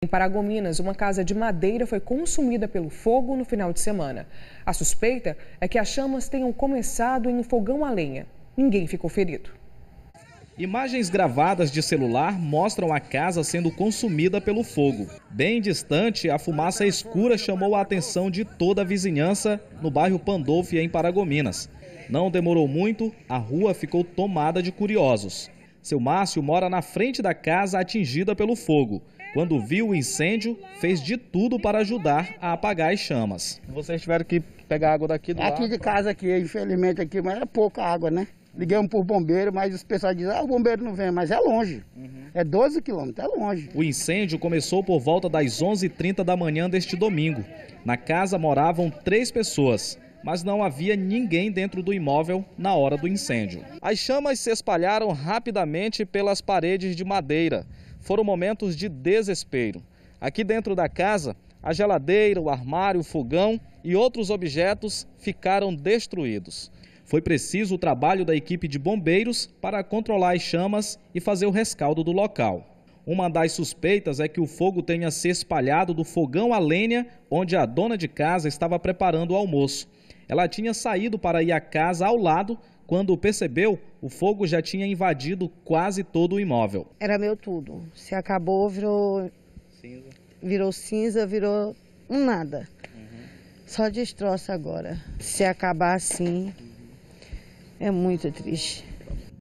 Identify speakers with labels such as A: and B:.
A: Em Paragominas, uma casa de madeira foi consumida pelo fogo no final de semana. A suspeita é que as chamas tenham começado em um fogão a lenha. Ninguém ficou ferido.
B: Imagens gravadas de celular mostram a casa sendo consumida pelo fogo. Bem distante, a fumaça escura chamou a atenção de toda a vizinhança no bairro Pandolfi, em Paragominas. Não demorou muito, a rua ficou tomada de curiosos. Seu Márcio mora na frente da casa atingida pelo fogo. Quando viu o incêndio, fez de tudo para ajudar a apagar as chamas. Vocês tiveram que pegar
C: água daqui do Aqui lado. de casa aqui, infelizmente aqui, mas é pouca água, né? Ligamos por bombeiro, mas os pessoal dizem, ah, o bombeiro não vem, mas é longe. Uhum. É 12 quilômetros, é longe.
B: O incêndio começou por volta das 11h30 da manhã deste domingo. Na casa moravam três pessoas mas não havia ninguém dentro do imóvel na hora do incêndio. As chamas se espalharam rapidamente pelas paredes de madeira. Foram momentos de desespero. Aqui dentro da casa, a geladeira, o armário, o fogão e outros objetos ficaram destruídos. Foi preciso o trabalho da equipe de bombeiros para controlar as chamas e fazer o rescaldo do local. Uma das suspeitas é que o fogo tenha se espalhado do fogão a lenha onde a dona de casa estava preparando o almoço. Ela tinha saído para ir à casa ao lado quando percebeu, o fogo já tinha invadido quase todo o imóvel.
D: Era meu tudo. Se acabou, virou cinza, virou, cinza, virou um nada. Uhum. Só destroça agora. Se acabar assim, uhum. é muito triste.